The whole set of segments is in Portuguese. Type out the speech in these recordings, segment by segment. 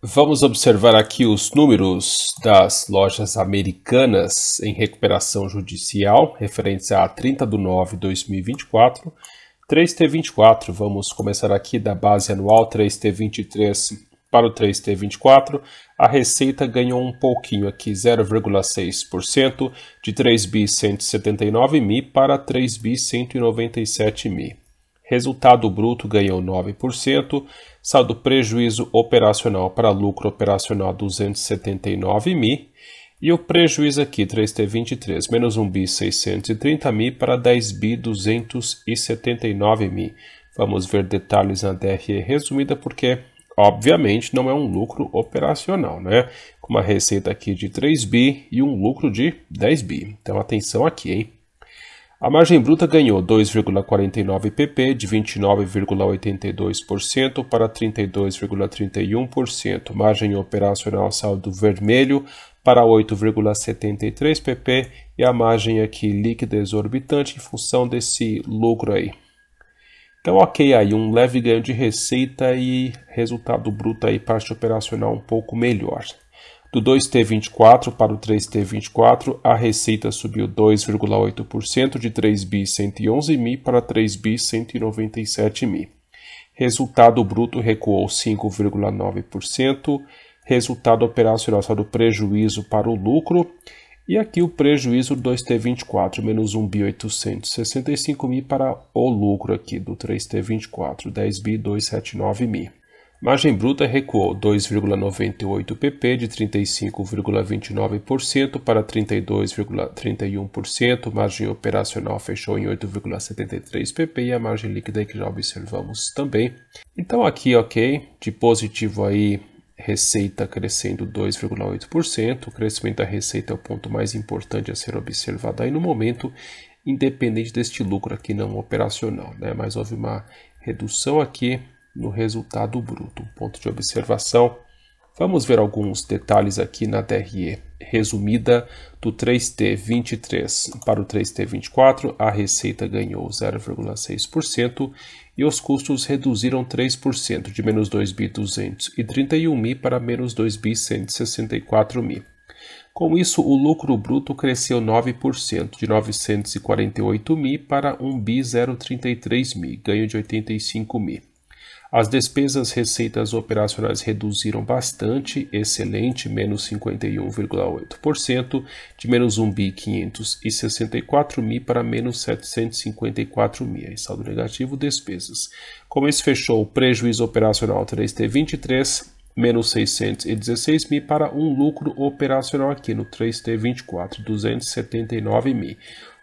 Vamos observar aqui os números das lojas americanas em recuperação judicial, referentes a 30 de 9 de 2024, 3T24. Vamos começar aqui da base anual 3T23 para o 3T24. A receita ganhou um pouquinho aqui, 0,6%, de 3 bi 179 mil para 3 bi 197 mil. Resultado bruto ganhou 9%, saldo prejuízo operacional para lucro operacional 279 mil e o prejuízo aqui 3T23 menos 1 bi 630 mil para 10 bi 279 mil. Vamos ver detalhes na DRE resumida porque obviamente não é um lucro operacional, né? Com uma receita aqui de 3 bi e um lucro de 10 bi. Então atenção aqui, hein? A margem bruta ganhou 2,49 pp de 29,82% para 32,31%. Margem operacional saldo vermelho para 8,73 pp e a margem aqui líquida exorbitante em função desse lucro aí. Então, ok, aí um leve ganho de receita e resultado bruto aí, parte operacional um pouco melhor. Do 2T24 para o 3T24, a receita subiu 2,8% de 3 b 111 mil para 3 b 197 mil. Resultado bruto recuou 5,9%. Resultado operacional saiu do prejuízo para o lucro. E aqui o prejuízo do 2T24, menos 1.865 mil para o lucro aqui do 3T24, 10 279 mil. Margem bruta recuou 2,98 pp de 35,29% para 32,31%, margem operacional fechou em 8,73 pp e a margem líquida que já observamos também. Então aqui, ok, de positivo aí receita crescendo 2,8%, o crescimento da receita é o ponto mais importante a ser observado aí no momento, independente deste lucro aqui não operacional, né? Mas houve uma redução aqui no resultado bruto. Um ponto de observação. Vamos ver alguns detalhes aqui na DRE resumida do 3T23 para o 3T24, a receita ganhou 0,6% e os custos reduziram 3%, de menos 2.231.000 para menos 2.164.000. Com isso, o lucro bruto cresceu 9%, de 948.000 para 1.033.000, ganho de 85.000. As despesas receitas operacionais reduziram bastante, excelente, menos 51,8%, de menos 1 bi 564 mil para menos 754 mil. Saldo negativo, despesas. Como esse fechou o prejuízo operacional 3T23, menos 616 mil para um lucro operacional aqui no 3T24, 279 mil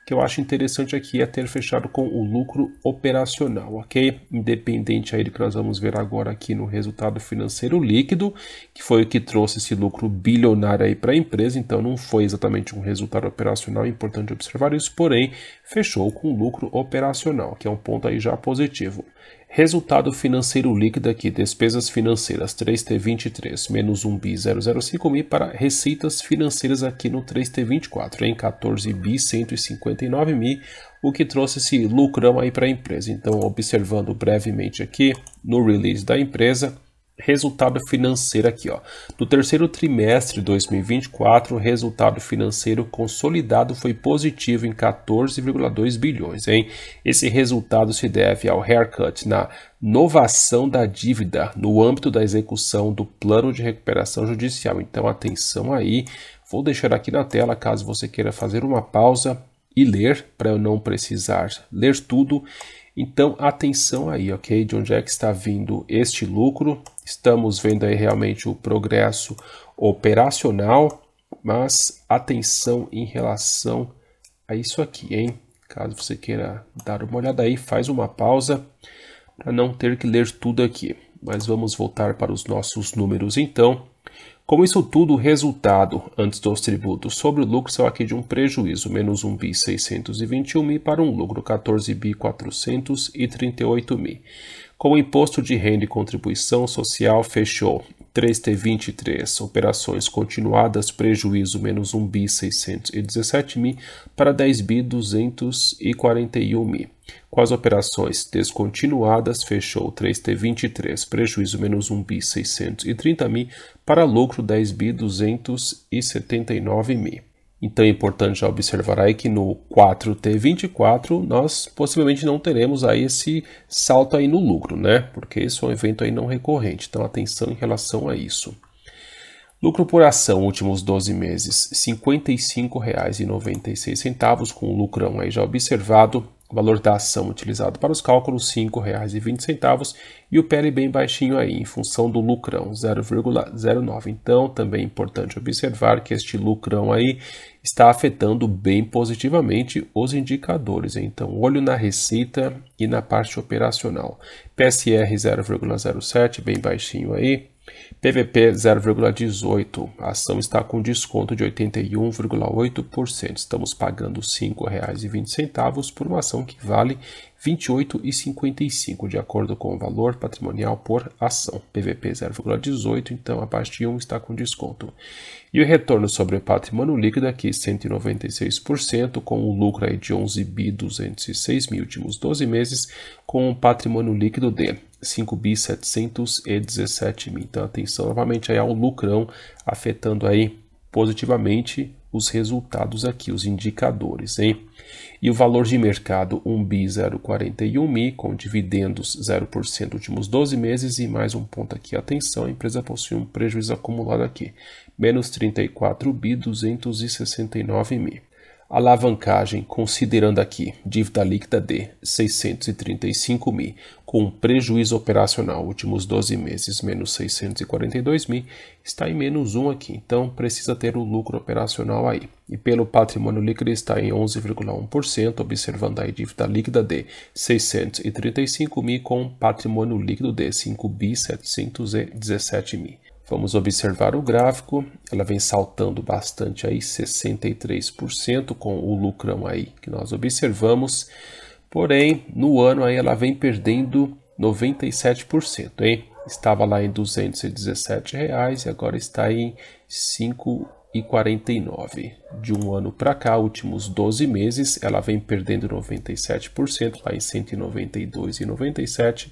que eu acho interessante aqui é ter fechado com o lucro operacional, ok? Independente aí do que nós vamos ver agora aqui no resultado financeiro líquido, que foi o que trouxe esse lucro bilionário aí para a empresa, então não foi exatamente um resultado operacional, é importante observar isso, porém fechou com lucro operacional, que é um ponto aí já positivo. Resultado financeiro líquido aqui, despesas financeiras 3T23 menos 1 bi 005 mil para receitas financeiras aqui no 3T24 em 14 bi 159 mil, o que trouxe esse lucrão aí para a empresa. Então, observando brevemente aqui no release da empresa, resultado financeiro aqui, ó. No terceiro trimestre de 2024, o resultado financeiro consolidado foi positivo em 14,2 bilhões, hein? Esse resultado se deve ao haircut na novação da dívida no âmbito da execução do plano de recuperação judicial. Então, atenção aí. Vou deixar aqui na tela caso você queira fazer uma pausa e ler para eu não precisar ler tudo. Então, atenção aí, ok? De onde é que está vindo este lucro? Estamos vendo aí realmente o progresso operacional, mas atenção em relação a isso aqui, hein? Caso você queira dar uma olhada aí, faz uma pausa para não ter que ler tudo aqui. Mas vamos voltar para os nossos números então. Como isso tudo, o resultado antes dos tributos sobre o lucro saiu aqui de um prejuízo menos 1 bi 621 mil para um lucro 14 bi 438 mil. Com o imposto de renda e contribuição social, fechou 3T23, operações continuadas, prejuízo menos 1 bi 617 mil para 10 bi 241 mil. Com as operações descontinuadas, fechou 3T23, prejuízo menos 1 bi 630 mil para lucro 10 bi 279 mil. Então é importante observar aí que no 4T24 nós possivelmente não teremos aí esse salto aí no lucro, né? Porque isso é um evento aí não recorrente, então atenção em relação a isso. Lucro por ação, últimos 12 meses, R$ 55,96, com o lucrão aí já observado valor da ação utilizado para os cálculos R$ 5,20 e o PL bem baixinho aí, em função do lucrão, 0,09. Então, também é importante observar que este lucrão aí está afetando bem positivamente os indicadores. Então, olho na receita e na parte operacional. PSR 0,07, bem baixinho aí, PVP 0,18. A ação está com desconto de 81,8%. Estamos pagando R$ 5,20 por uma ação que vale R$ 28,55, de acordo com o valor patrimonial por ação. PVP 0,18, então abaixo de 1 está com desconto. E o retorno sobre o patrimônio líquido aqui 196%, com um lucro aí de R$ bi mil últimos 12 meses, com um patrimônio líquido de 5 bi 717 mil. Então atenção novamente aí ao lucrão afetando aí positivamente os resultados aqui, os indicadores, hein? E o valor de mercado 1 bi 041 mil com dividendos 0% últimos 12 meses e mais um ponto aqui, atenção, a empresa possui um prejuízo acumulado aqui, menos 34 bi 269 mil. Alavancagem, considerando aqui dívida líquida de 635 mil, com prejuízo operacional últimos 12 meses menos 642 mil, está em menos 1 aqui, então precisa ter o um lucro operacional aí. E pelo patrimônio líquido está em 11,1%, observando aí dívida líquida de 635 mil com patrimônio líquido de 5 bi 717 mil. Vamos observar o gráfico, ela vem saltando bastante aí, 63% com o lucrão aí que nós observamos. Porém, no ano aí ela vem perdendo 97%, hein? Estava lá em 217 reais e agora está em 5,49. De um ano para cá, últimos 12 meses, ela vem perdendo 97%, lá em 192,97.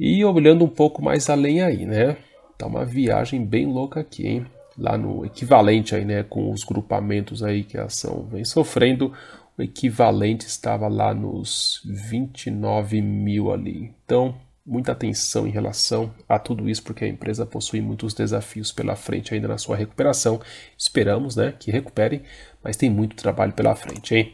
E olhando um pouco mais além aí, né? Tá uma viagem bem louca aqui, hein? Lá no equivalente aí, né, com os grupamentos aí que a ação vem sofrendo, o equivalente estava lá nos 29 mil ali. Então, muita atenção em relação a tudo isso, porque a empresa possui muitos desafios pela frente ainda na sua recuperação. Esperamos né, que recupere, mas tem muito trabalho pela frente. Hein?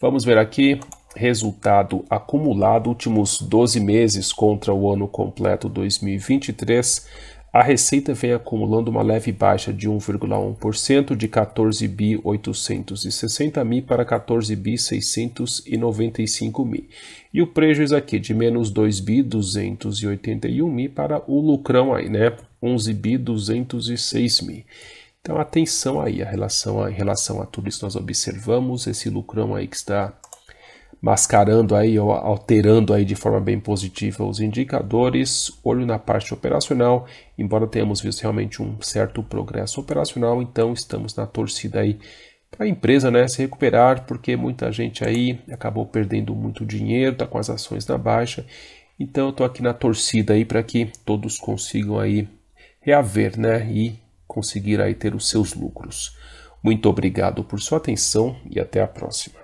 Vamos ver aqui. Resultado acumulado, últimos 12 meses contra o ano completo 2023. A receita vem acumulando uma leve baixa de 1,1% de 14 bi 860 mil para 14 bi 695 mil. E o prejuízo é aqui de menos 2 bi 281 mil para o lucrão aí, né? 11 bi 206 mil. Então atenção aí a relação a, em relação a tudo isso nós observamos esse lucrão aí que está mascarando aí ou alterando aí de forma bem positiva os indicadores, olho na parte operacional, embora tenhamos visto realmente um certo progresso operacional, então estamos na torcida aí para a empresa né, se recuperar, porque muita gente aí acabou perdendo muito dinheiro, está com as ações na baixa, então eu estou aqui na torcida aí para que todos consigam aí reaver né, e conseguir aí ter os seus lucros. Muito obrigado por sua atenção e até a próxima.